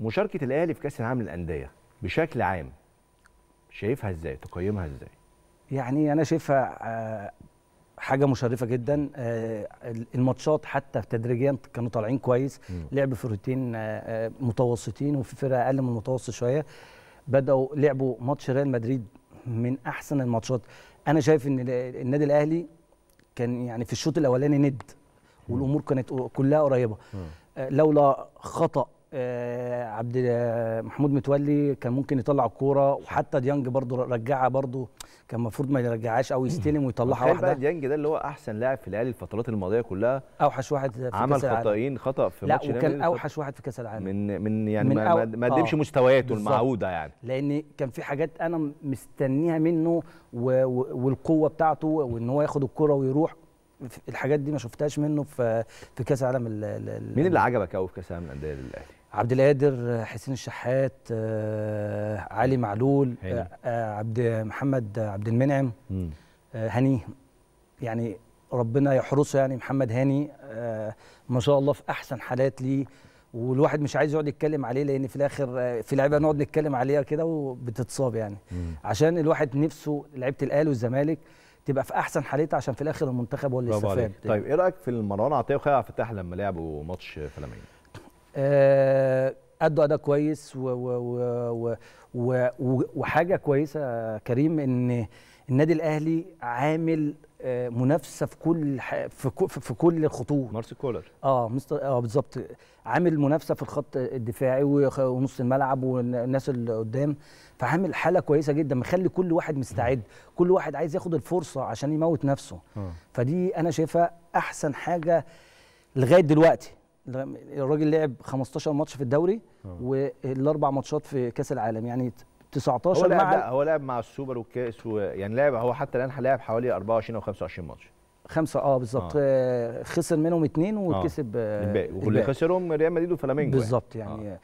مشاركه الاهلي في كاس العالم للانديه بشكل عام شايفها ازاي تقيمها ازاي يعني انا شايفها آه، حاجه مشرفه جدا آه، الماتشات حتى تدريجيا كانوا طالعين كويس لعب فرقتين آه، متوسطين وفي فرقه اقل من المتوسط شويه بداوا لعبوا ماتش ريال مدريد من احسن الماتشات انا شايف ان النادي الاهلي كان يعني في الشوط الاولاني ند والامور كانت كلها قريبه لولا خطا آه، عبد آه، محمود متولي كان ممكن يطلع الكوره وحتى ديانج برضه رجعها برضه كان المفروض ما يرجعهاش او يستلم ويطلعها واحده بقى ديانج ده اللي هو احسن لاعب في الاهلي الفترات الماضيه كلها اوحش واحد في عمل كاس العالم خطأين خطا في لا وكان اوحش واحد في كاس العالم من من يعني من ما, ما قدمش آه مستوياته المعهوده يعني لان كان في حاجات انا مستنيها منه و و والقوه بتاعته وان هو ياخد الكوره ويروح الحاجات دي ما شفتهاش منه في في كاس العالم مين اللي عجبك قوي في كاس العالم الانديه للاهلي عبد القادر حسين الشحات آه، علي معلول آه، آه، عبد محمد عبد المنعم هاني يعني ربنا يحرسه يعني محمد هاني ما شاء الله في احسن حالات ليه والواحد مش عايز يقعد يتكلم عليه لان في الاخر في لعيبه نقعد نتكلم عليها كده وبتتصاب يعني مم. عشان الواحد نفسه لعيبه الاهلي والزمالك تبقى في احسن حالتها عشان في الاخر المنتخب هو اللي استفاد طيب ايه رايك في مروان عطيه وخالد الفتاح لما لعبوا ماتش فلامينgo آه ادوا اداء كويس و و و وحاجه كويسه كريم ان النادي الاهلي عامل آه، منافسه في كل في, في كل الخطوط مارسي كولر اه مستر اه بالظبط عامل منافسه في الخط الدفاعي ونص الملعب والناس اللي قدام فعامل حاله كويسه جدا مخلي كل واحد مستعد كل واحد عايز ياخد الفرصه عشان يموت نفسه م. آه. فدي انا شايفها احسن حاجه لغايه دلوقتي الراجل لعب 15 ماتش في الدوري آه. والاربع ماتشات في كاس العالم يعني 19 هو لعب مع هو لعب مع السوبر والكاس ويعني لعب هو حتى الان لعب حوالي 24 او 25 ماتش خمسه اه بالظبط آه. آه، خسر منهم اثنين آه. وكسب آه. الباقي واللي خسرهم ريال مدريد وفلامينجو يعني. بالظبط يعني آه.